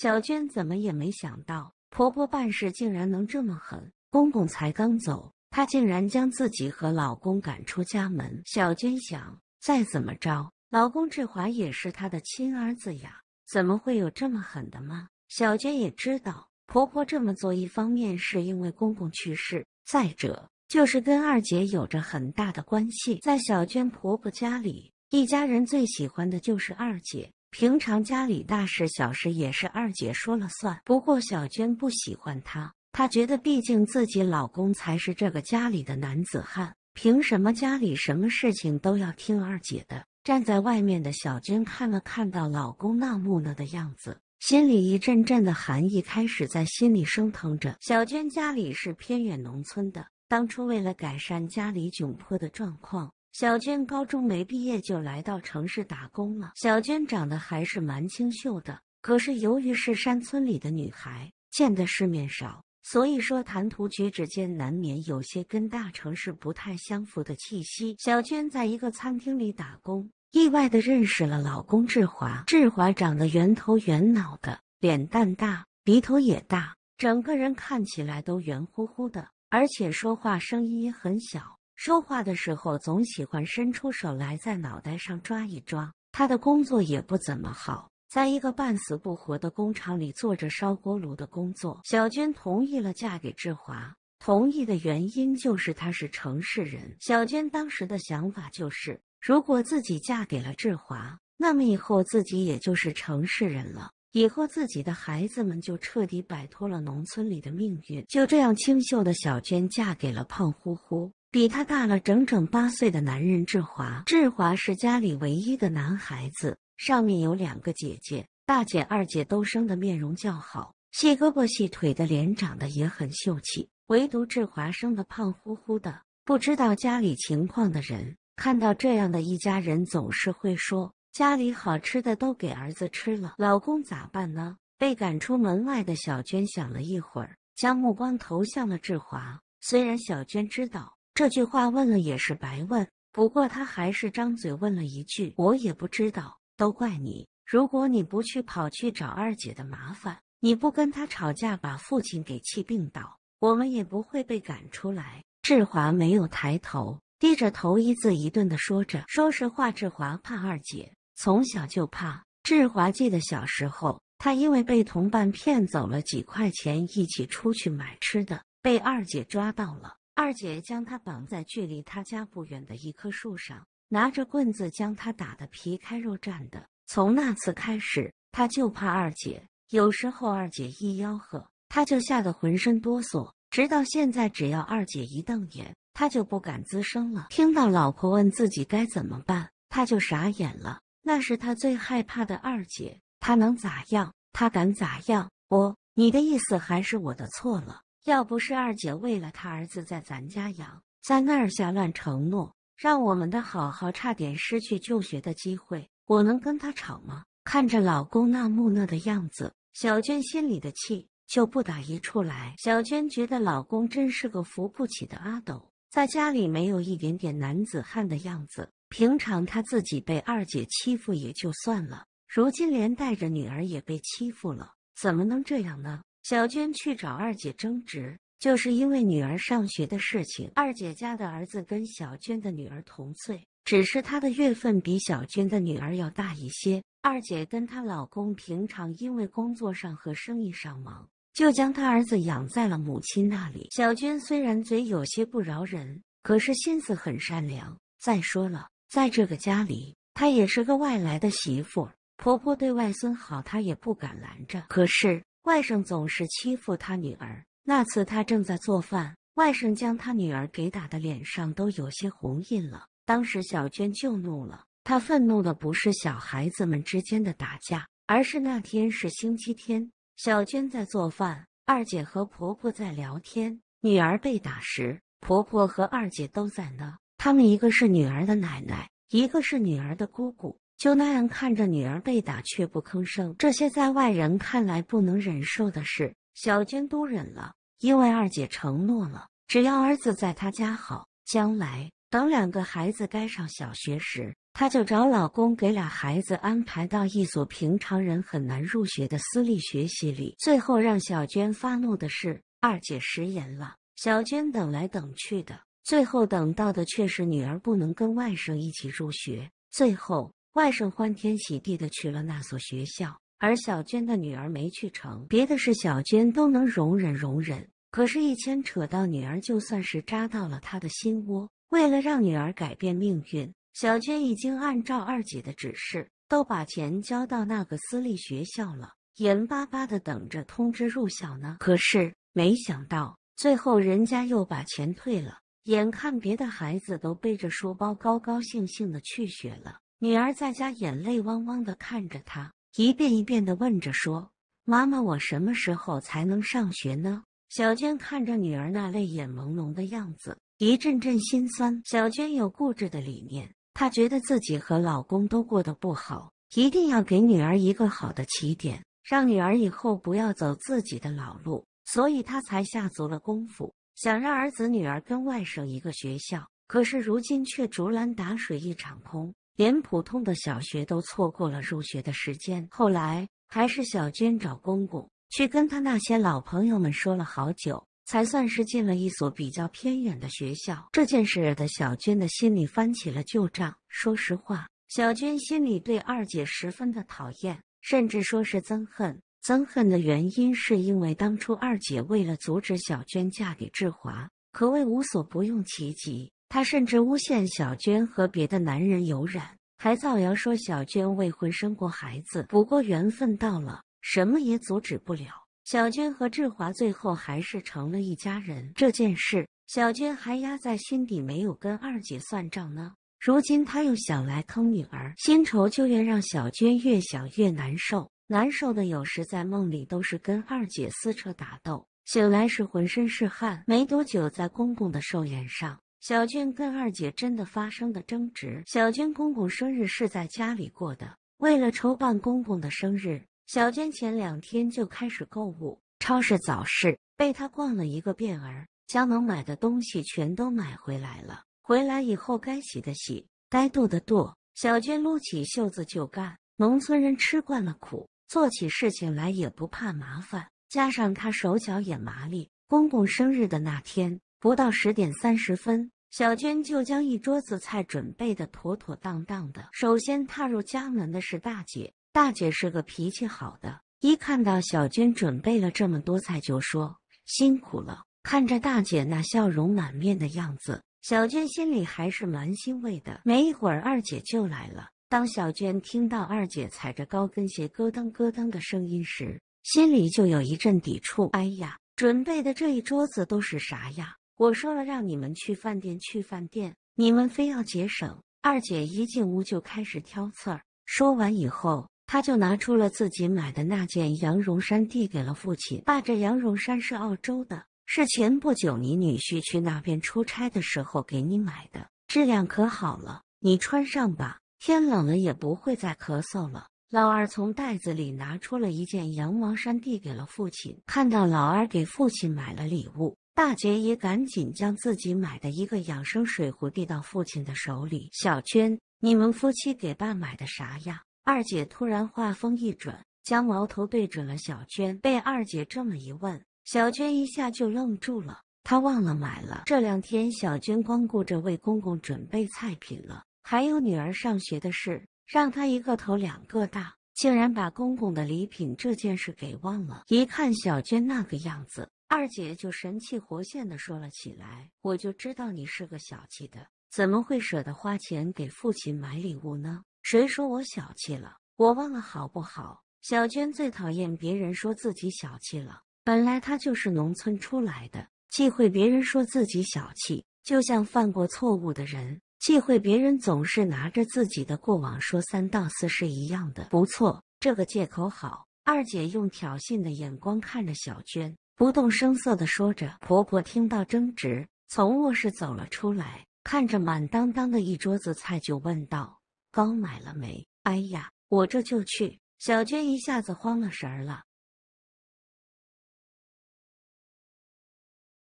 小娟怎么也没想到，婆婆办事竟然能这么狠。公公才刚走，她竟然将自己和老公赶出家门。小娟想，再怎么着，老公志华也是她的亲儿子呀，怎么会有这么狠的吗？小娟也知道，婆婆这么做一方面是因为公公去世，再者就是跟二姐有着很大的关系。在小娟婆婆家里，一家人最喜欢的就是二姐。平常家里大事小事也是二姐说了算，不过小娟不喜欢她，她觉得毕竟自己老公才是这个家里的男子汉，凭什么家里什么事情都要听二姐的？站在外面的小娟看了看到老公那木讷的样子，心里一阵阵的寒意开始在心里升腾着。小娟家里是偏远农村的，当初为了改善家里窘迫的状况。小娟高中没毕业就来到城市打工了。小娟长得还是蛮清秀的，可是由于是山村里的女孩，见的世面少，所以说谈吐举止间难免有些跟大城市不太相符的气息。小娟在一个餐厅里打工，意外的认识了老公志华。志华长得圆头圆脑的，脸蛋大，鼻头也大，整个人看起来都圆乎乎的，而且说话声音也很小。说话的时候总喜欢伸出手来在脑袋上抓一抓。他的工作也不怎么好，在一个半死不活的工厂里做着烧锅炉的工作。小娟同意了嫁给志华，同意的原因就是他是城市人。小娟当时的想法就是，如果自己嫁给了志华，那么以后自己也就是城市人了，以后自己的孩子们就彻底摆脱了农村里的命运。就这样，清秀的小娟嫁给了胖乎乎。比他大了整整八岁的男人志华，志华是家里唯一的男孩子，上面有两个姐姐，大姐、二姐都生的面容较好，细胳膊细腿的脸长得也很秀气，唯独志华生的胖乎乎的。不知道家里情况的人，看到这样的一家人，总是会说：家里好吃的都给儿子吃了，老公咋办呢？被赶出门外的小娟想了一会儿，将目光投向了志华。虽然小娟知道。这句话问了也是白问，不过他还是张嘴问了一句：“我也不知道，都怪你。如果你不去跑去找二姐的麻烦，你不跟她吵架，把父亲给气病倒，我们也不会被赶出来。”志华没有抬头，低着头，一字一顿的说着：“说实话，志华怕二姐，从小就怕。志华记得小时候，他因为被同伴骗走了几块钱，一起出去买吃的，被二姐抓到了。”二姐将他绑在距离他家不远的一棵树上，拿着棍子将他打得皮开肉绽的。从那次开始，他就怕二姐。有时候二姐一吆喝，他就吓得浑身哆嗦。直到现在，只要二姐一瞪眼，他就不敢吱声了。听到老婆问自己该怎么办，他就傻眼了。那是他最害怕的二姐，他能咋样？他敢咋样？我，你的意思还是我的错了？要不是二姐为了她儿子在咱家养，在那儿瞎乱承诺，让我们的好好差点失去就学的机会，我能跟他吵吗？看着老公那木讷的样子，小娟心里的气就不打一处来。小娟觉得老公真是个扶不起的阿斗，在家里没有一点点男子汉的样子。平常他自己被二姐欺负也就算了，如今连带着女儿也被欺负了，怎么能这样呢？小娟去找二姐争执，就是因为女儿上学的事情。二姐家的儿子跟小娟的女儿同岁，只是她的月份比小娟的女儿要大一些。二姐跟她老公平常因为工作上和生意上忙，就将她儿子养在了母亲那里。小娟虽然嘴有些不饶人，可是心思很善良。再说了，在这个家里，她也是个外来的媳妇，婆婆对外孙好，她也不敢拦着。可是。外甥总是欺负他女儿。那次他正在做饭，外甥将他女儿给打的脸上都有些红印了。当时小娟就怒了。她愤怒的不是小孩子们之间的打架，而是那天是星期天，小娟在做饭，二姐和婆婆在聊天。女儿被打时，婆婆和二姐都在呢。他们一个是女儿的奶奶，一个是女儿的姑姑。就那样看着女儿被打，却不吭声。这些在外人看来不能忍受的事，小娟都忍了，因为二姐承诺了，只要儿子在她家好，将来等两个孩子该上小学时，她就找老公给俩孩子安排到一所平常人很难入学的私立学校里。最后让小娟发怒的是，二姐食言了。小娟等来等去的，最后等到的却是女儿不能跟外甥一起入学。最后。外甥欢天喜地的去了那所学校，而小娟的女儿没去成。别的事小娟都能容忍容忍，可是，一牵扯到女儿，就算是扎到了她的心窝。为了让女儿改变命运，小娟已经按照二姐的指示，都把钱交到那个私立学校了，眼巴巴的等着通知入校呢。可是，没想到最后人家又把钱退了。眼看别的孩子都背着书包高高兴兴的去学了。女儿在家眼泪汪汪的看着他，一遍一遍的问着说：“妈妈，我什么时候才能上学呢？”小娟看着女儿那泪眼朦胧的样子，一阵阵心酸。小娟有固执的理念，她觉得自己和老公都过得不好，一定要给女儿一个好的起点，让女儿以后不要走自己的老路，所以她才下足了功夫，想让儿子、女儿跟外甥一个学校。可是如今却竹篮打水一场空。连普通的小学都错过了入学的时间，后来还是小娟找公公去跟他那些老朋友们说了好久，才算是进了一所比较偏远的学校。这件事的小娟的心里翻起了旧账。说实话，小娟心里对二姐十分的讨厌，甚至说是憎恨。憎恨的原因是因为当初二姐为了阻止小娟嫁给志华，可谓无所不用其极。他甚至诬陷小娟和别的男人有染，还造谣说小娟未婚生过孩子。不过缘分到了，什么也阻止不了小娟和志华，最后还是成了一家人。这件事，小娟还压在心底，没有跟二姐算账呢。如今他又想来坑女儿，新仇旧怨让小娟越想越难受，难受的有时在梦里都是跟二姐撕扯打斗，醒来时浑身是汗。没多久，在公公的寿宴上。小娟跟二姐真的发生了争执。小娟公公生日是在家里过的。为了筹办公公的生日，小娟前两天就开始购物，超市、早市被她逛了一个遍儿，将能买的东西全都买回来了。回来以后，该洗的洗，该剁的剁，小娟撸起袖子就干。农村人吃惯了苦，做起事情来也不怕麻烦，加上她手脚也麻利，公公生日的那天。不到十点三十分，小娟就将一桌子菜准备的妥妥当当的。首先踏入家门的是大姐，大姐是个脾气好的，一看到小娟准备了这么多菜，就说：“辛苦了。”看着大姐那笑容满面的样子，小娟心里还是蛮欣慰的。没一会儿，二姐就来了。当小娟听到二姐踩着高跟鞋咯噔咯噔的声音时，心里就有一阵抵触。哎呀，准备的这一桌子都是啥呀？我说了，让你们去饭店，去饭店，你们非要节省。二姐一进屋就开始挑刺儿。说完以后，她就拿出了自己买的那件羊绒衫，递给了父亲。爸，这羊绒衫是澳洲的，是前不久你女婿去那边出差的时候给你买的，质量可好了，你穿上吧，天冷了也不会再咳嗽了。老二从袋子里拿出了一件羊毛衫，递给了父亲。看到老二给父亲买了礼物。大姐也赶紧将自己买的一个养生水壶递到父亲的手里。小娟，你们夫妻给爸买的啥呀？二姐突然话锋一转，将矛头对准了小娟。被二姐这么一问，小娟一下就愣住了。她忘了买了。这两天，小娟光顾着为公公准备菜品了，还有女儿上学的事，让她一个头两个大，竟然把公公的礼品这件事给忘了。一看小娟那个样子。二姐就神气活现的说了起来：“我就知道你是个小气的，怎么会舍得花钱给父亲买礼物呢？谁说我小气了？我忘了好不好？小娟最讨厌别人说自己小气了。本来她就是农村出来的，忌讳别人说自己小气，就像犯过错误的人忌讳别人总是拿着自己的过往说三道四是一样的。不错，这个借口好。”二姐用挑衅的眼光看着小娟。不动声色地说着，婆婆听到争执，从卧室走了出来，看着满当当的一桌子菜，就问道：“糕买了没？”“哎呀，我这就去。”小娟一下子慌了神儿了。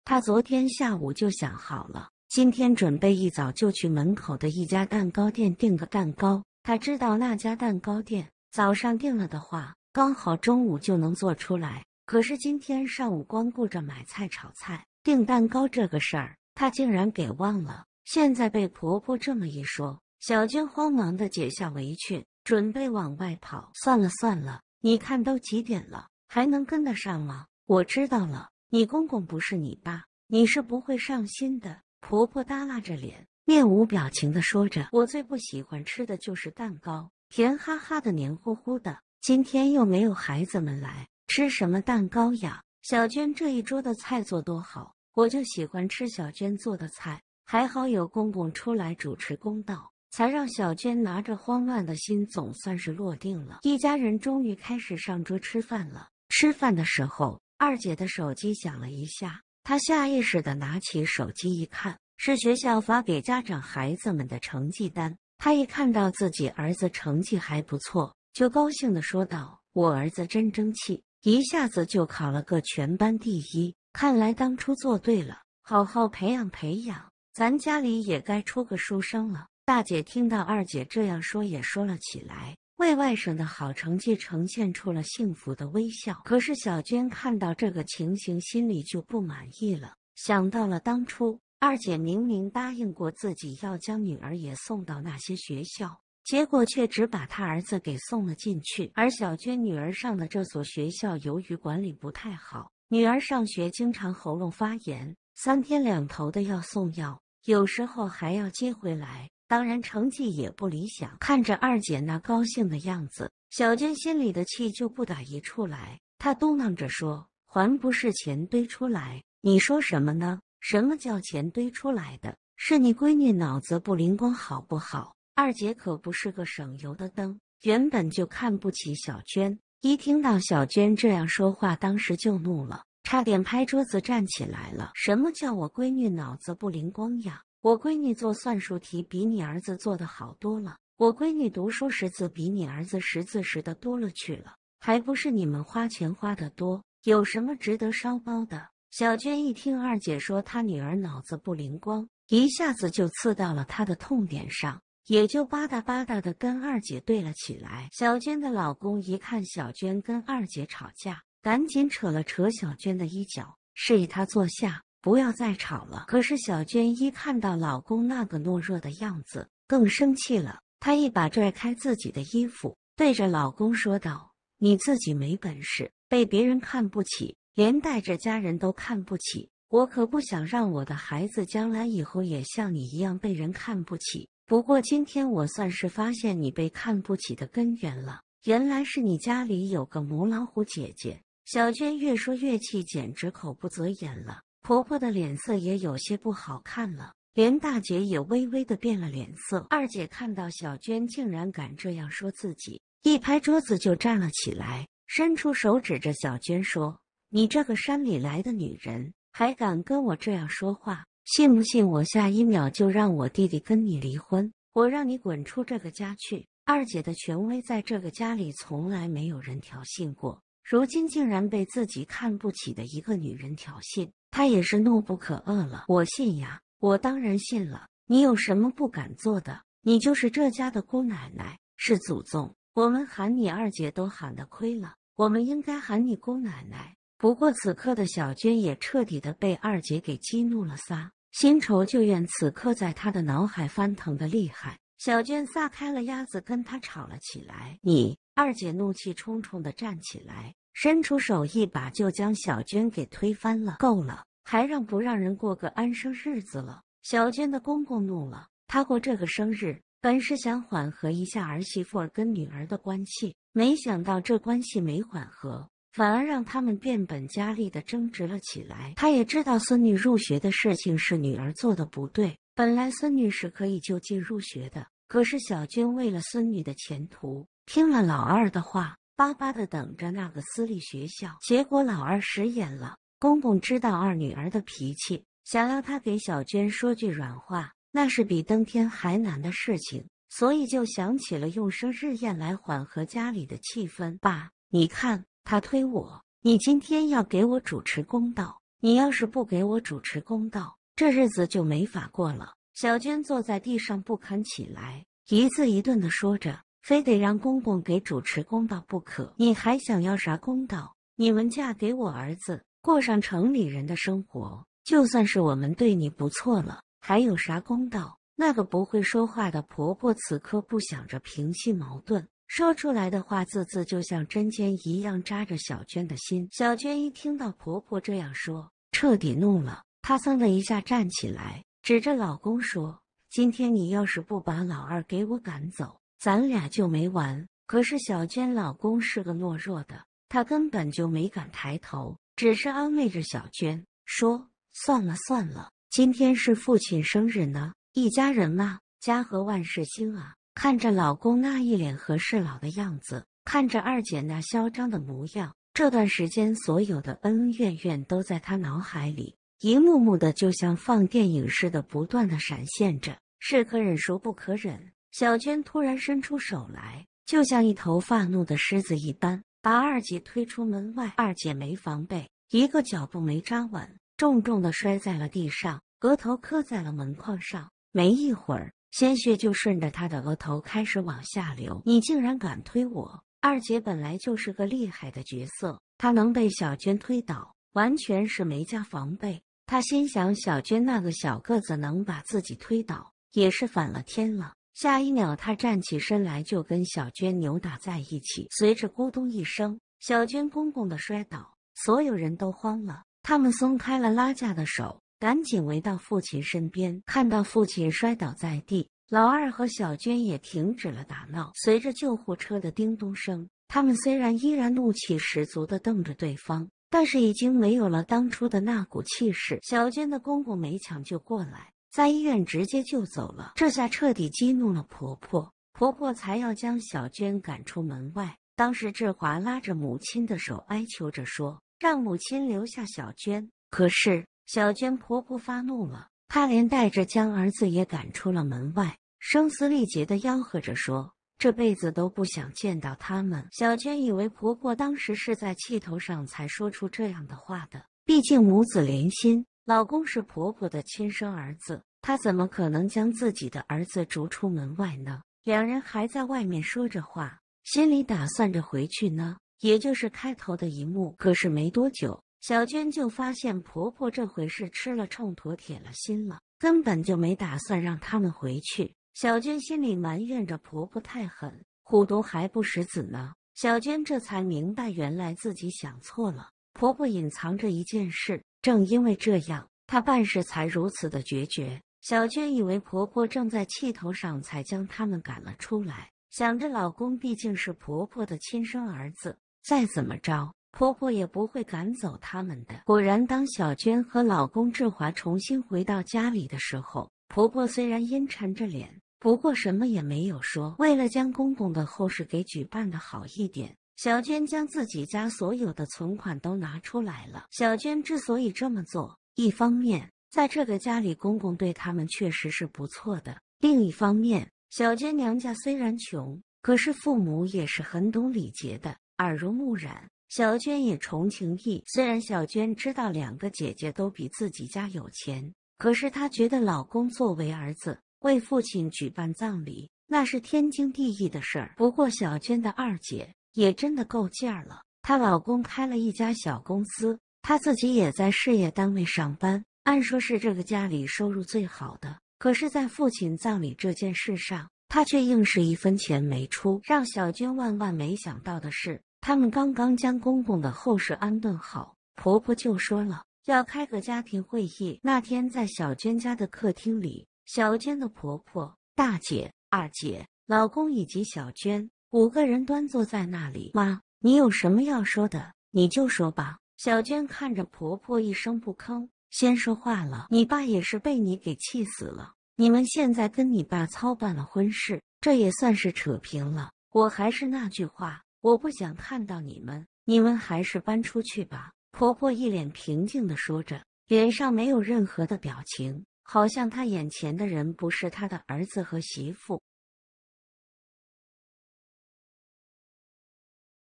她昨天下午就想好了，今天准备一早就去门口的一家蛋糕店订个蛋糕。她知道那家蛋糕店早上订了的话，刚好中午就能做出来。可是今天上午光顾着买菜、炒菜、订蛋糕这个事儿，她竟然给忘了。现在被婆婆这么一说，小娟慌忙的解下围裙，准备往外跑。算了算了，你看都几点了，还能跟得上吗？我知道了，你公公不是你爸，你是不会上心的。婆婆耷拉着脸，面无表情的说着：“我最不喜欢吃的就是蛋糕，甜哈哈的，黏糊糊的。今天又没有孩子们来。”吃什么蛋糕呀？小娟这一桌的菜做多好，我就喜欢吃小娟做的菜。还好有公公出来主持公道，才让小娟拿着慌乱的心总算是落定了。一家人终于开始上桌吃饭了。吃饭的时候，二姐的手机响了一下，她下意识的拿起手机一看，是学校发给家长孩子们的成绩单。她一看到自己儿子成绩还不错，就高兴的说道：“我儿子真争气。”一下子就考了个全班第一，看来当初做对了，好好培养培养，咱家里也该出个书生了。大姐听到二姐这样说，也说了起来，为外甥的好成绩呈现出了幸福的微笑。可是小娟看到这个情形，心里就不满意了，想到了当初二姐明明答应过自己要将女儿也送到那些学校。结果却只把他儿子给送了进去，而小娟女儿上的这所学校，由于管理不太好，女儿上学经常喉咙发炎，三天两头的要送药，有时候还要接回来。当然成绩也不理想。看着二姐那高兴的样子，小娟心里的气就不打一处来。她嘟囔着说：“还不是钱堆出来？你说什么呢？什么叫钱堆出来的？是你闺女脑子不灵光，好不好？”二姐可不是个省油的灯，原本就看不起小娟，一听到小娟这样说话，当时就怒了，差点拍桌子站起来了。什么叫我闺女脑子不灵光呀？我闺女做算术题比你儿子做的好多了，我闺女读书识字比你儿子识字识的多了去了，还不是你们花钱花的多？有什么值得烧包的？小娟一听二姐说她女儿脑子不灵光，一下子就刺到了她的痛点上。也就吧嗒吧嗒的跟二姐对了起来。小娟的老公一看小娟跟二姐吵架，赶紧扯了扯小娟的衣角，示意她坐下，不要再吵了。可是小娟一看到老公那个懦弱的样子，更生气了。她一把拽开自己的衣服，对着老公说道：“你自己没本事，被别人看不起，连带着家人都看不起。我可不想让我的孩子将来以后也像你一样被人看不起。”不过今天我算是发现你被看不起的根源了，原来是你家里有个母老虎姐姐。小娟越说越气，简直口不择言了。婆婆的脸色也有些不好看了，连大姐也微微的变了脸色。二姐看到小娟竟然敢这样说自己，一拍桌子就站了起来，伸出手指着小娟说：“你这个山里来的女人，还敢跟我这样说话！”信不信我下一秒就让我弟弟跟你离婚？我让你滚出这个家去！二姐的权威在这个家里从来没有人挑衅过，如今竟然被自己看不起的一个女人挑衅，她也是怒不可遏了。我信呀，我当然信了。你有什么不敢做的？你就是这家的姑奶奶，是祖宗，我们喊你二姐都喊的亏了，我们应该喊你姑奶奶。不过此刻的小娟也彻底的被二姐给激怒了，撒新仇旧怨此刻在她的脑海翻腾的厉害。小娟撒开了鸭子，跟她吵了起来。你二姐怒气冲冲的站起来，伸出手一把就将小娟给推翻了。够了，还让不让人过个安生日子了？小娟的公公怒了，他过这个生日本是想缓和一下儿媳妇跟女儿的关系，没想到这关系没缓和。反而让他们变本加厉的争执了起来。他也知道孙女入学的事情是女儿做的不对，本来孙女是可以就近入学的，可是小娟为了孙女的前途，听了老二的话，巴巴的等着那个私立学校。结果老二食言了。公公知道二女儿的脾气，想要他给小娟说句软话，那是比登天还难的事情，所以就想起了用生日宴来缓和家里的气氛。爸，你看。他推我，你今天要给我主持公道。你要是不给我主持公道，这日子就没法过了。小娟坐在地上不肯起来，一字一顿的说着：“非得让公公给主持公道不可。你还想要啥公道？你们嫁给我儿子，过上城里人的生活，就算是我们对你不错了，还有啥公道？”那个不会说话的婆婆此刻不想着平息矛盾。说出来的话字字就像针尖一样扎着小娟的心。小娟一听到婆婆这样说，彻底怒了。她噌的一下站起来，指着老公说：“今天你要是不把老二给我赶走，咱俩就没完。”可是小娟老公是个懦弱的，他根本就没敢抬头，只是安慰着小娟说：“算了算了，今天是父亲生日呢，一家人嘛，家和万事兴啊。”看着老公那一脸和事佬的样子，看着二姐那嚣张的模样，这段时间所有的恩恩怨怨都在她脑海里，一幕幕的就像放电影似的不断的闪现着。是可忍孰不可忍，小娟突然伸出手来，就像一头发怒的狮子一般，把二姐推出门外。二姐没防备，一个脚步没扎稳，重重的摔在了地上，额头磕在了门框上。没一会儿。鲜血就顺着他的额头开始往下流。你竟然敢推我！二姐本来就是个厉害的角色，她能被小娟推倒，完全是没加防备。他心想：小娟那个小个子能把自己推倒，也是反了天了。下一秒，他站起身来，就跟小娟扭打在一起。随着咕咚一声，小娟公公的摔倒，所有人都慌了，他们松开了拉架的手。赶紧围到父亲身边，看到父亲摔倒在地，老二和小娟也停止了打闹。随着救护车的叮咚声，他们虽然依然怒气十足的瞪着对方，但是已经没有了当初的那股气势。小娟的公公没抢救过来，在医院直接就走了，这下彻底激怒了婆婆，婆婆才要将小娟赶出门外。当时志华拉着母亲的手哀求着说：“让母亲留下小娟。”可是。小娟婆婆发怒了，她连带着将儿子也赶出了门外，声嘶力竭的吆喝着说：“这辈子都不想见到他们。”小娟以为婆婆当时是在气头上才说出这样的话的，毕竟母子连心，老公是婆婆的亲生儿子，她怎么可能将自己的儿子逐出门外呢？两人还在外面说着话，心里打算着回去呢，也就是开头的一幕。可是没多久。小娟就发现婆婆这回是吃了秤砣铁了心了，根本就没打算让他们回去。小娟心里埋怨着婆婆太狠，虎毒还不食子呢。小娟这才明白，原来自己想错了。婆婆隐藏着一件事，正因为这样，她办事才如此的决绝。小娟以为婆婆正在气头上，才将他们赶了出来。想着老公毕竟是婆婆的亲生儿子，再怎么着。婆婆也不会赶走他们的。果然，当小娟和老公志华重新回到家里的时候，婆婆虽然阴沉着脸，不过什么也没有说。为了将公公的后事给举办的好一点，小娟将自己家所有的存款都拿出来了。小娟之所以这么做，一方面在这个家里公公对他们确实是不错的；另一方面，小娟娘家虽然穷，可是父母也是很懂礼节的，耳濡目染。小娟也重情义，虽然小娟知道两个姐姐都比自己家有钱，可是她觉得老公作为儿子为父亲举办葬礼，那是天经地义的事儿。不过小娟的二姐也真的够劲儿了，她老公开了一家小公司，她自己也在事业单位上班，按说是这个家里收入最好的，可是，在父亲葬礼这件事上，她却硬是一分钱没出，让小娟万万没想到的是。他们刚刚将公公的后事安顿好，婆婆就说了要开个家庭会议。那天在小娟家的客厅里，小娟的婆婆、大姐、二姐、老公以及小娟五个人端坐在那里。妈，你有什么要说的，你就说吧。小娟看着婆婆，一声不吭。先说话了，你爸也是被你给气死了。你们现在跟你爸操办了婚事，这也算是扯平了。我还是那句话。我不想看到你们，你们还是搬出去吧。”婆婆一脸平静的说着，脸上没有任何的表情，好像她眼前的人不是她的儿子和媳妇，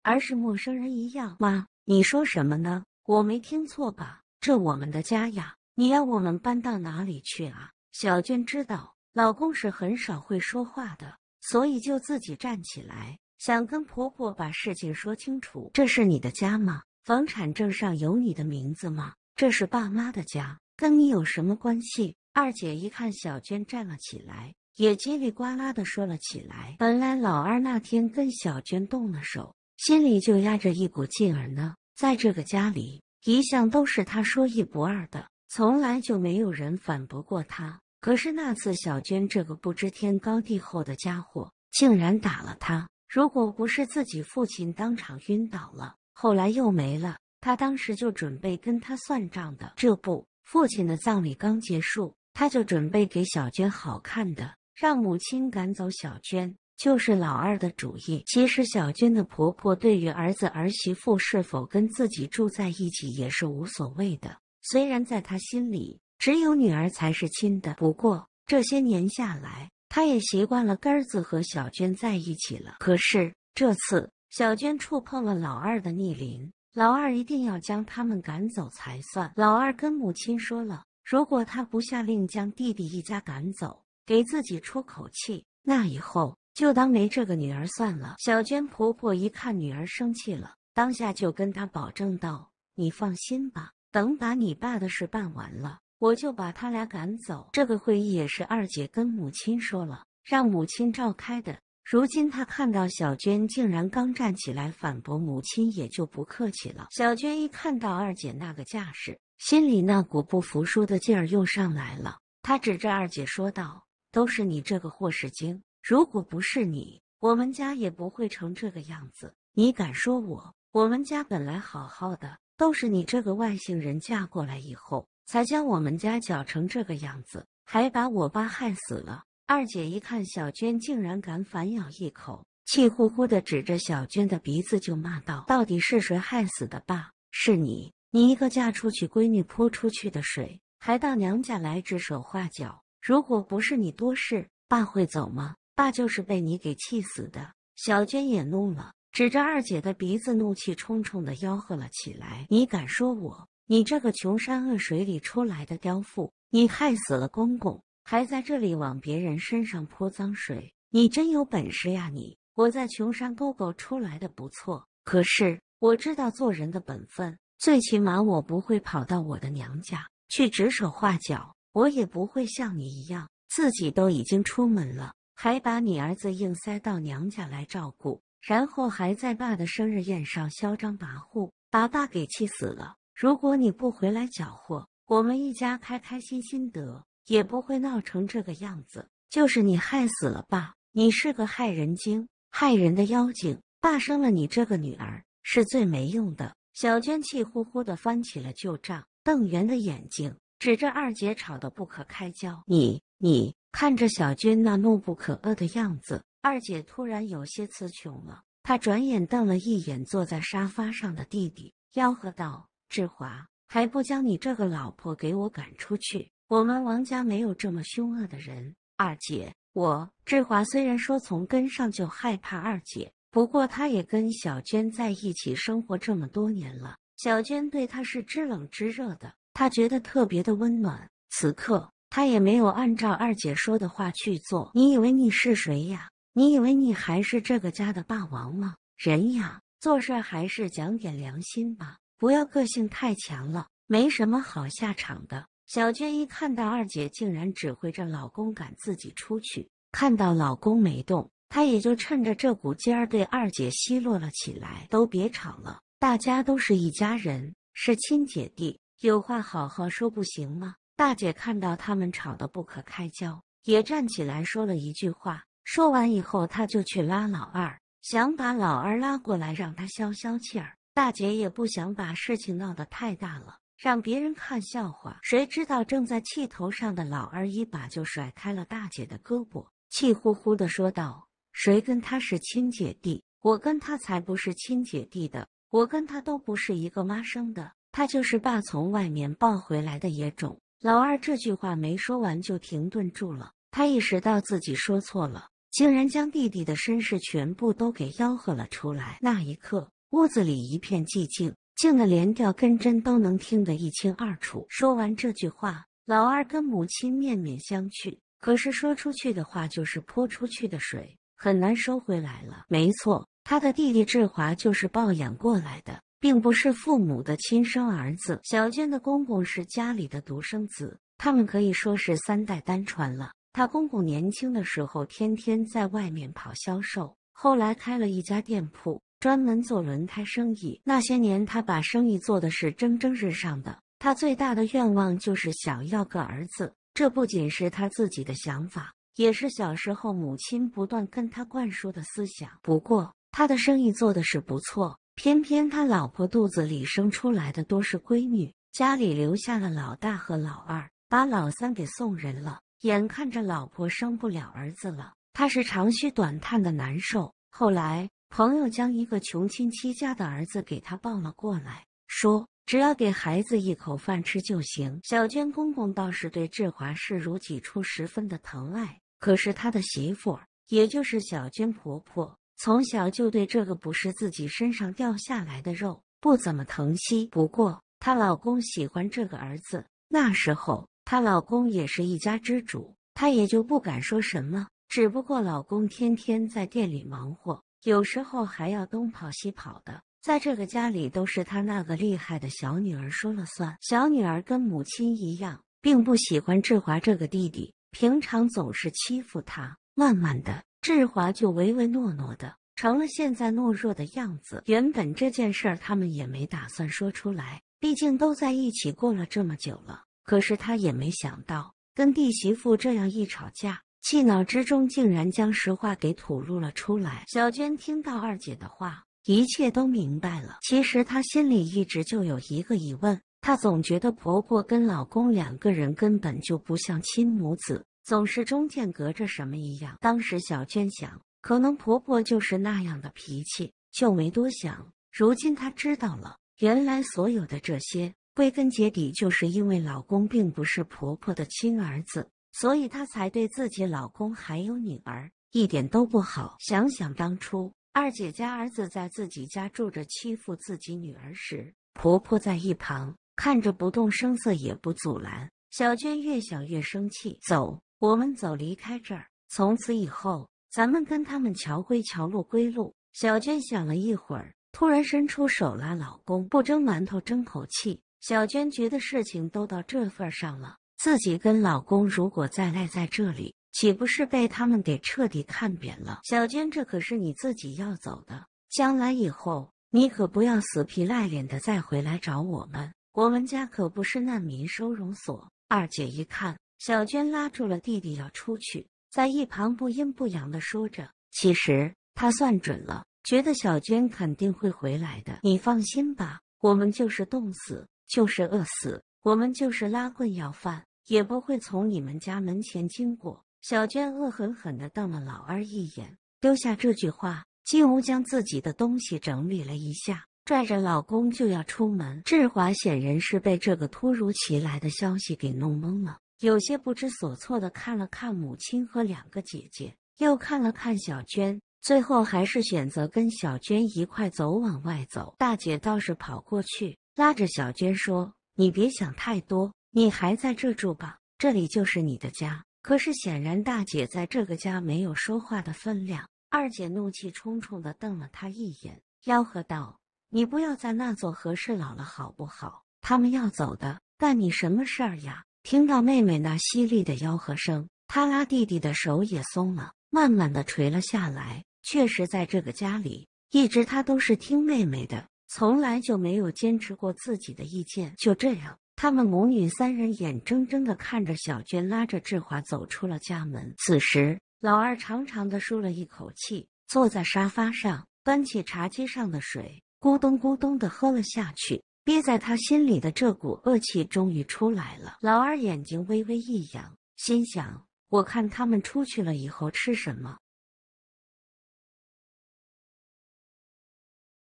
而是陌生人一样。“妈，你说什么呢？我没听错吧？这我们的家呀，你要我们搬到哪里去啊？”小娟知道，老公是很少会说话的，所以就自己站起来。想跟婆婆把事情说清楚。这是你的家吗？房产证上有你的名字吗？这是爸妈的家，跟你有什么关系？二姐一看小娟站了起来，也叽里呱啦的说了起来。本来老二那天跟小娟动了手，心里就压着一股劲儿呢。在这个家里，一向都是他说一不二的，从来就没有人反驳过他。可是那次，小娟这个不知天高地厚的家伙，竟然打了他。如果不是自己父亲当场晕倒了，后来又没了，他当时就准备跟他算账的。这不，父亲的葬礼刚结束，他就准备给小娟好看的，让母亲赶走小娟，就是老二的主意。其实小娟的婆婆对于儿子儿媳妇是否跟自己住在一起也是无所谓的，虽然在她心里只有女儿才是亲的，不过这些年下来。他也习惯了根子和小娟在一起了。可是这次小娟触碰了老二的逆鳞，老二一定要将他们赶走才算。老二跟母亲说了，如果他不下令将弟弟一家赶走，给自己出口气，那以后就当没这个女儿算了。小娟婆婆一看女儿生气了，当下就跟她保证道：“你放心吧，等把你爸的事办完了。”我就把他俩赶走。这个会议也是二姐跟母亲说了，让母亲召开的。如今他看到小娟竟然刚站起来反驳母亲，也就不客气了。小娟一看到二姐那个架势，心里那股不服输的劲儿又上来了。她指着二姐说道：“都是你这个祸事精！如果不是你，我们家也不会成这个样子。你敢说我？我们家本来好好的，都是你这个外姓人嫁过来以后。”才将我们家搅成这个样子，还把我爸害死了。二姐一看小娟竟然敢反咬一口，气呼呼的指着小娟的鼻子就骂道：“到底是谁害死的爸？是你！你一个嫁出去闺女泼出去的水，还到娘家来指手画脚。如果不是你多事，爸会走吗？爸就是被你给气死的。”小娟也怒了，指着二姐的鼻子，怒气冲冲的吆喝了起来：“你敢说我？”你这个穷山恶水里出来的刁妇，你害死了公公，还在这里往别人身上泼脏水，你真有本事呀！你，我在穷山沟沟出来的不错，可是我知道做人的本分，最起码我不会跑到我的娘家去指手画脚，我也不会像你一样，自己都已经出门了，还把你儿子硬塞到娘家来照顾，然后还在爸的生日宴上嚣张跋扈，把爸给气死了。如果你不回来搅和，我们一家开开心心得，也不会闹成这个样子。就是你害死了爸，你是个害人精，害人的妖精。爸生了你这个女儿是最没用的。小娟气呼呼地翻起了旧账，瞪圆的眼睛指着二姐，吵得不可开交。你你看着小娟那怒不可遏的样子，二姐突然有些词穷了。她转眼瞪了一眼坐在沙发上的弟弟，吆喝道。志华，还不将你这个老婆给我赶出去！我们王家没有这么凶恶的人。二姐，我志华虽然说从根上就害怕二姐，不过他也跟小娟在一起生活这么多年了，小娟对他是知冷知热的，他觉得特别的温暖。此刻他也没有按照二姐说的话去做。你以为你是谁呀？你以为你还是这个家的霸王吗？人呀，做事还是讲点良心吧。不要个性太强了，没什么好下场的。小娟一看到二姐竟然指挥着老公赶自己出去，看到老公没动，她也就趁着这股劲儿对二姐奚落了起来。都别吵了，大家都是一家人，是亲姐弟，有话好好说，不行吗？大姐看到他们吵得不可开交，也站起来说了一句话。说完以后，她就去拉老二，想把老二拉过来，让他消消气儿。大姐也不想把事情闹得太大了，让别人看笑话。谁知道正在气头上的老二一把就甩开了大姐的胳膊，气呼呼的说道：“谁跟他是亲姐弟？我跟他才不是亲姐弟的！我跟他都不是一个妈生的，他就是爸从外面抱回来的野种！”老二这句话没说完就停顿住了，他意识到自己说错了，竟然将弟弟的身世全部都给吆喝了出来。那一刻。屋子里一片寂静，静的连掉根针都能听得一清二楚。说完这句话，老二跟母亲面面相觑。可是说出去的话就是泼出去的水，很难收回来了。没错，他的弟弟志华就是抱养过来的，并不是父母的亲生儿子。小娟的公公是家里的独生子，他们可以说是三代单传了。他公公年轻的时候天天在外面跑销售，后来开了一家店铺。专门做轮胎生意，那些年他把生意做的是蒸蒸日上的。他最大的愿望就是想要个儿子，这不仅是他自己的想法，也是小时候母亲不断跟他灌输的思想。不过他的生意做的是不错，偏偏他老婆肚子里生出来的都是闺女，家里留下了老大和老二，把老三给送人了。眼看着老婆生不了儿子了，他是长吁短叹的难受。后来。朋友将一个穷亲戚家的儿子给他抱了过来，说：“只要给孩子一口饭吃就行。”小娟公公倒是对志华视如己出，十分的疼爱。可是他的媳妇，也就是小娟婆婆，从小就对这个不是自己身上掉下来的肉不怎么疼惜。不过她老公喜欢这个儿子，那时候她老公也是一家之主，她也就不敢说什么。只不过老公天天在店里忙活。有时候还要东跑西跑的，在这个家里都是他那个厉害的小女儿说了算。小女儿跟母亲一样，并不喜欢志华这个弟弟，平常总是欺负他。慢慢的，志华就唯唯诺诺的，成了现在懦弱的样子。原本这件事儿他们也没打算说出来，毕竟都在一起过了这么久了。可是他也没想到，跟弟媳妇这样一吵架。气恼之中，竟然将实话给吐露了出来。小娟听到二姐的话，一切都明白了。其实她心里一直就有一个疑问，她总觉得婆婆跟老公两个人根本就不像亲母子，总是中间隔着什么一样。当时小娟想，可能婆婆就是那样的脾气，就没多想。如今她知道了，原来所有的这些，归根结底就是因为老公并不是婆婆的亲儿子。所以她才对自己老公还有女儿一点都不好。想想当初二姐家儿子在自己家住着欺负自己女儿时，婆婆在一旁看着不动声色也不阻拦。小娟越想越生气，走，我们走，离开这儿。从此以后，咱们跟他们桥归桥，路归路。小娟想了一会儿，突然伸出手拉老公，不蒸馒头争口气。小娟觉得事情都到这份儿上了。自己跟老公如果再赖在这里，岂不是被他们给彻底看扁了？小娟，这可是你自己要走的，将来以后你可不要死皮赖脸的再回来找我们。我们家可不是难民收容所。二姐一看，小娟拉住了弟弟要出去，在一旁不阴不阳的说着。其实她算准了，觉得小娟肯定会回来的。你放心吧，我们就是冻死，就是饿死，我们就是拉棍要饭。也不会从你们家门前经过。小娟恶狠狠地瞪了老二一眼，丢下这句话，进屋将自己的东西整理了一下，拽着老公就要出门。志华显然是被这个突如其来的消息给弄懵了，有些不知所措的看了看母亲和两个姐姐，又看了看小娟，最后还是选择跟小娟一块走往外走。大姐倒是跑过去拉着小娟说：“你别想太多。”你还在这住吧，这里就是你的家。可是显然，大姐在这个家没有说话的分量。二姐怒气冲冲的瞪了他一眼，吆喝道：“你不要在那做和事佬了，好不好？他们要走的，干你什么事儿呀？”听到妹妹那犀利的吆喝声，他拉弟弟的手也松了，慢慢的垂了下来。确实，在这个家里，一直他都是听妹妹的，从来就没有坚持过自己的意见。就这样。他们母女三人眼睁睁的看着小娟拉着志华走出了家门。此时，老二长长的舒了一口气，坐在沙发上，端起茶几上的水，咕咚咕咚的喝了下去。憋在他心里的这股恶气终于出来了。老二眼睛微微一扬，心想：我看他们出去了以后吃什么、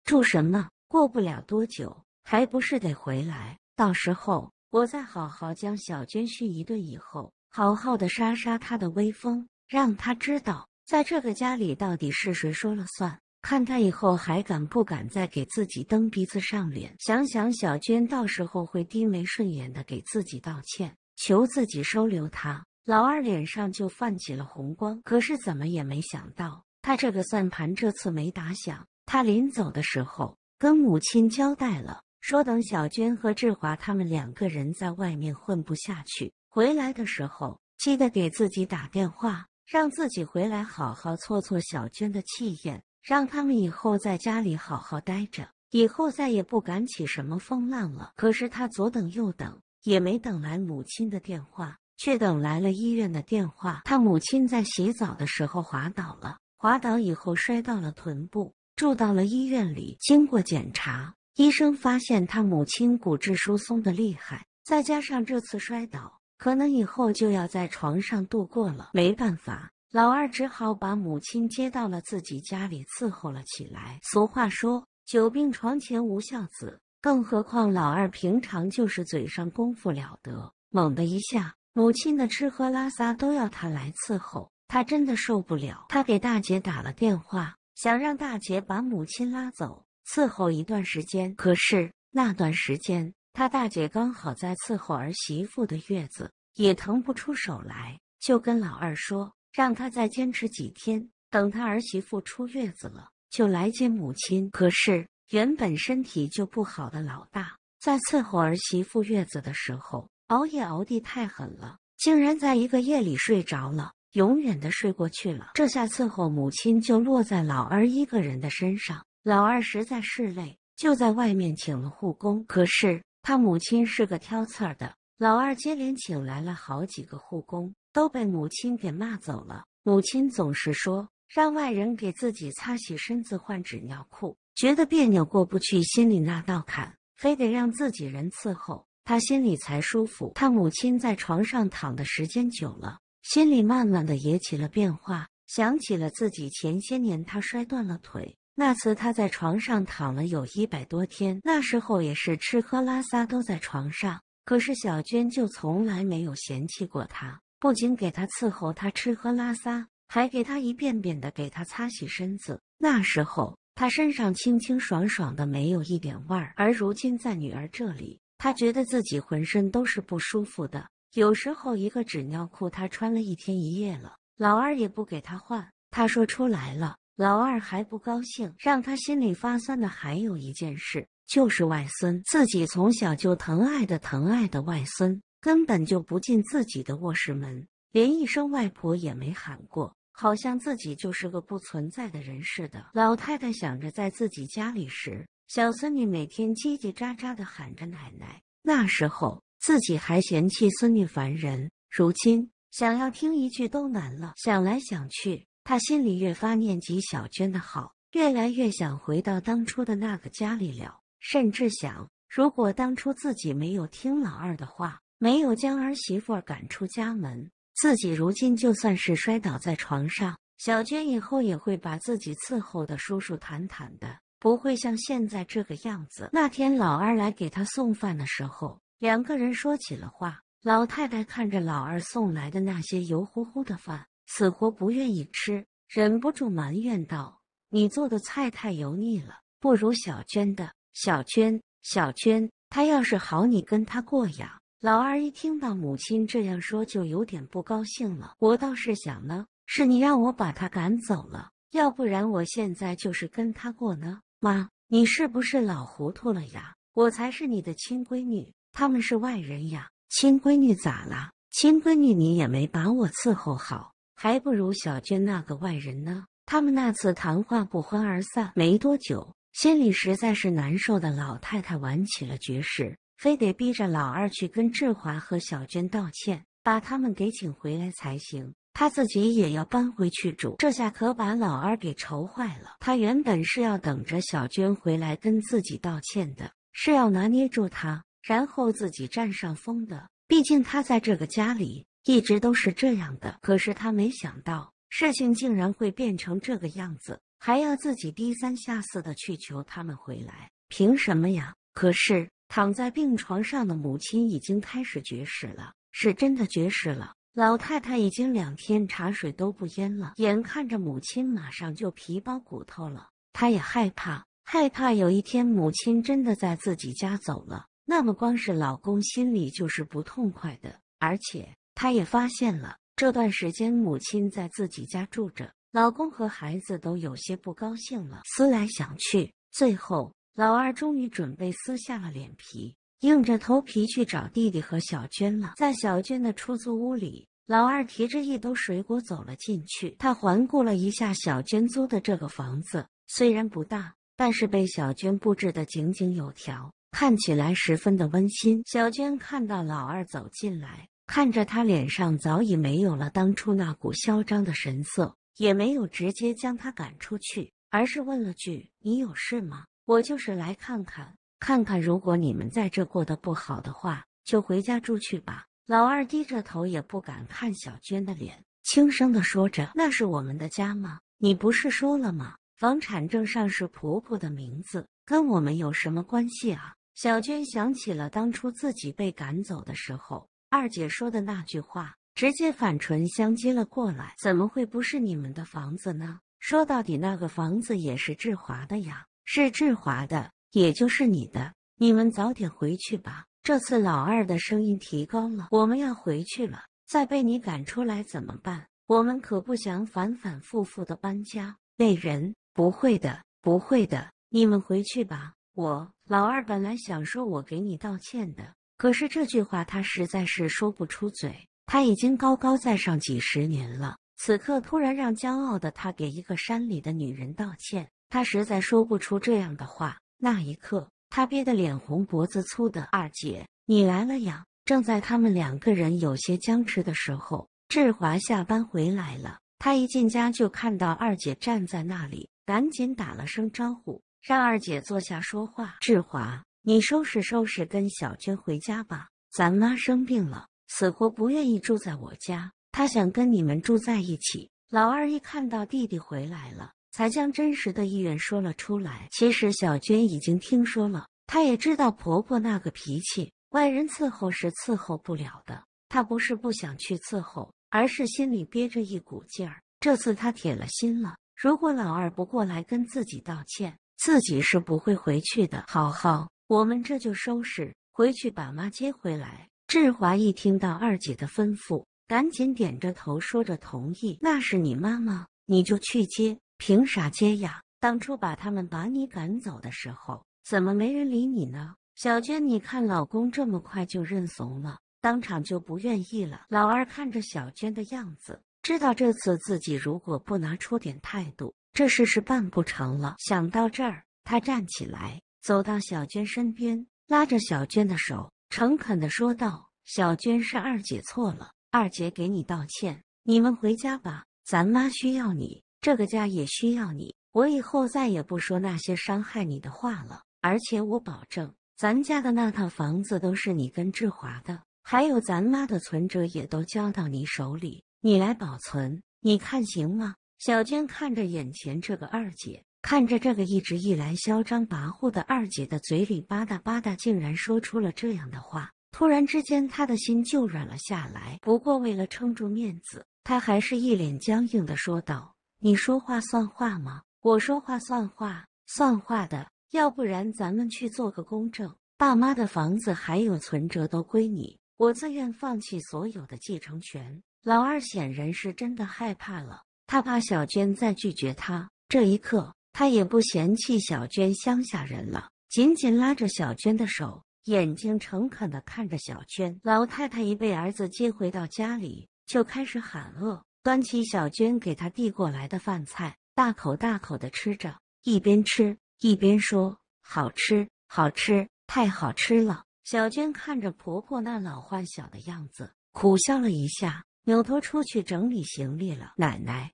住什么，过不了多久，还不是得回来？到时候我再好好将小娟训一顿，以后好好的杀杀她的威风，让她知道在这个家里到底是谁说了算，看她以后还敢不敢再给自己蹬鼻子上脸。想想小娟到时候会低眉顺眼的给自己道歉，求自己收留她，老二脸上就泛起了红光，可是怎么也没想到，他这个算盘这次没打响。他临走的时候跟母亲交代了。说等小娟和志华他们两个人在外面混不下去，回来的时候记得给自己打电话，让自己回来好好挫挫小娟的气焰，让他们以后在家里好好待着，以后再也不敢起什么风浪了。可是他左等右等也没等来母亲的电话，却等来了医院的电话。他母亲在洗澡的时候滑倒了，滑倒以后摔到了臀部，住到了医院里。经过检查。医生发现他母亲骨质疏松的厉害，再加上这次摔倒，可能以后就要在床上度过了。没办法，老二只好把母亲接到了自己家里伺候了起来。俗话说“久病床前无孝子”，更何况老二平常就是嘴上功夫了得，猛的一下，母亲的吃喝拉撒都要他来伺候，他真的受不了。他给大姐打了电话，想让大姐把母亲拉走。伺候一段时间，可是那段时间他大姐刚好在伺候儿媳妇的月子，也腾不出手来，就跟老二说，让他再坚持几天，等他儿媳妇出月子了，就来接母亲。可是原本身体就不好的老大，在伺候儿媳妇月子的时候，熬夜熬地太狠了，竟然在一个夜里睡着了，永远的睡过去了。这下伺候母亲就落在老二一个人的身上。老二实在是累，就在外面请了护工。可是他母亲是个挑刺儿的，老二接连请来了好几个护工，都被母亲给骂走了。母亲总是说，让外人给自己擦洗身子、换纸尿裤，觉得别扭，过不去心里那道坎，非得让自己人伺候，他心里才舒服。他母亲在床上躺的时间久了，心里慢慢的也起了变化，想起了自己前些年他摔断了腿。那次他在床上躺了有一百多天，那时候也是吃喝拉撒都在床上。可是小娟就从来没有嫌弃过他，不仅给他伺候他吃喝拉撒，还给他一遍遍的给他擦洗身子。那时候他身上清清爽爽的，没有一点味儿。而如今在女儿这里，他觉得自己浑身都是不舒服的。有时候一个纸尿裤他穿了一天一夜了，老二也不给他换。他说出来了。老二还不高兴，让他心里发酸的还有一件事，就是外孙自己从小就疼爱的疼爱的外孙，根本就不进自己的卧室门，连一声外婆也没喊过，好像自己就是个不存在的人似的。老太太想着，在自己家里时，小孙女每天叽叽喳喳的喊着奶奶，那时候自己还嫌弃孙女烦人，如今想要听一句都难了。想来想去。他心里越发念及小娟的好，越来越想回到当初的那个家里了。甚至想，如果当初自己没有听老二的话，没有将儿媳妇赶出家门，自己如今就算是摔倒在床上，小娟以后也会把自己伺候的舒舒坦坦的，不会像现在这个样子。那天老二来给他送饭的时候，两个人说起了话。老太太看着老二送来的那些油乎乎的饭。死活不愿意吃，忍不住埋怨道：“你做的菜太油腻了，不如小娟的。”小娟，小娟，她要是好，你跟她过呀。老二一听到母亲这样说，就有点不高兴了。我倒是想呢，是你让我把她赶走了，要不然我现在就是跟她过呢。妈，你是不是老糊涂了呀？我才是你的亲闺女，他们是外人呀。亲闺女咋了？亲闺女你也没把我伺候好。还不如小娟那个外人呢。他们那次谈话不欢而散，没多久，心里实在是难受的老太太玩起了绝食，非得逼着老二去跟志华和小娟道歉，把他们给请回来才行。她自己也要搬回去住，这下可把老二给愁坏了。他原本是要等着小娟回来跟自己道歉的，是要拿捏住她，然后自己占上风的。毕竟他在这个家里。一直都是这样的，可是他没想到事情竟然会变成这个样子，还要自己低三下四的去求他们回来，凭什么呀？可是躺在病床上的母亲已经开始绝食了，是真的绝食了。老太太已经两天茶水都不淹了，眼看着母亲马上就皮包骨头了，她也害怕，害怕有一天母亲真的在自己家走了，那么光是老公心里就是不痛快的，而且。他也发现了这段时间母亲在自己家住着，老公和孩子都有些不高兴了。思来想去，最后老二终于准备撕下了脸皮，硬着头皮去找弟弟和小娟了。在小娟的出租屋里，老二提着一兜水果走了进去。他环顾了一下小娟租的这个房子，虽然不大，但是被小娟布置的井井有条，看起来十分的温馨。小娟看到老二走进来。看着他脸上早已没有了当初那股嚣张的神色，也没有直接将他赶出去，而是问了句：“你有事吗？我就是来看看，看看如果你们在这过得不好的话，就回家住去吧。”老二低着头也不敢看小娟的脸，轻声的说着：“那是我们的家吗？你不是说了吗？房产证上是婆婆的名字，跟我们有什么关系啊？”小娟想起了当初自己被赶走的时候。二姐说的那句话，直接反唇相讥了过来。怎么会不是你们的房子呢？说到底，那个房子也是志华的呀，是志华的，也就是你的。你们早点回去吧。这次老二的声音提高了：“我们要回去了，再被你赶出来怎么办？我们可不想反反复复的搬家。”那人：“不会的，不会的，你们回去吧。”我老二本来想说：“我给你道歉的。”可是这句话他实在是说不出嘴，他已经高高在上几十年了，此刻突然让骄傲的他给一个山里的女人道歉，他实在说不出这样的话。那一刻，他憋得脸红脖子粗的二姐，你来了呀！正在他们两个人有些僵持的时候，志华下班回来了，他一进家就看到二姐站在那里，赶紧打了声招呼，让二姐坐下说话。志华。你收拾收拾，跟小娟回家吧。咱妈生病了，死活不愿意住在我家，她想跟你们住在一起。老二一看到弟弟回来了，才将真实的意愿说了出来。其实小娟已经听说了，她也知道婆婆那个脾气，外人伺候是伺候不了的。她不是不想去伺候，而是心里憋着一股劲儿。这次她铁了心了，如果老二不过来跟自己道歉，自己是不会回去的。好好。我们这就收拾回去，把妈接回来。志华一听到二姐的吩咐，赶紧点着头，说着同意。那是你妈吗？你就去接，凭啥接呀？当初把他们把你赶走的时候，怎么没人理你呢？小娟，你看老公这么快就认怂了，当场就不愿意了。老二看着小娟的样子，知道这次自己如果不拿出点态度，这事是办不成了。想到这儿，他站起来。走到小娟身边，拉着小娟的手，诚恳的说道：“小娟是二姐错了，二姐给你道歉，你们回家吧，咱妈需要你，这个家也需要你。我以后再也不说那些伤害你的话了，而且我保证，咱家的那套房子都是你跟志华的，还有咱妈的存折也都交到你手里，你来保存，你看行吗？”小娟看着眼前这个二姐。看着这个一直以来嚣张跋扈的二姐的嘴里吧嗒吧嗒，竟然说出了这样的话。突然之间，他的心就软了下来。不过，为了撑住面子，他还是一脸僵硬的说道：“你说话算话吗？我说话算话，算话的。要不然咱们去做个公证，爸妈的房子还有存折都归你，我自愿放弃所有的继承权。”老二显然是真的害怕了，他怕小娟再拒绝他。这一刻。他也不嫌弃小娟乡下人了，紧紧拉着小娟的手，眼睛诚恳地看着小娟。老太太一被儿子接回到家里，就开始喊饿，端起小娟给她递过来的饭菜，大口大口地吃着，一边吃一边说：“好吃，好吃，太好吃了。”小娟看着婆婆那老换小的样子，苦笑了一下，扭头出去整理行李了。奶奶。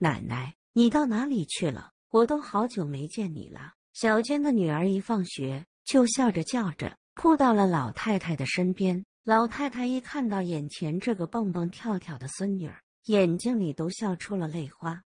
奶奶，你到哪里去了？我都好久没见你了。小娟的女儿一放学就笑着叫着，扑到了老太太的身边。老太太一看到眼前这个蹦蹦跳跳的孙女儿，眼睛里都笑出了泪花。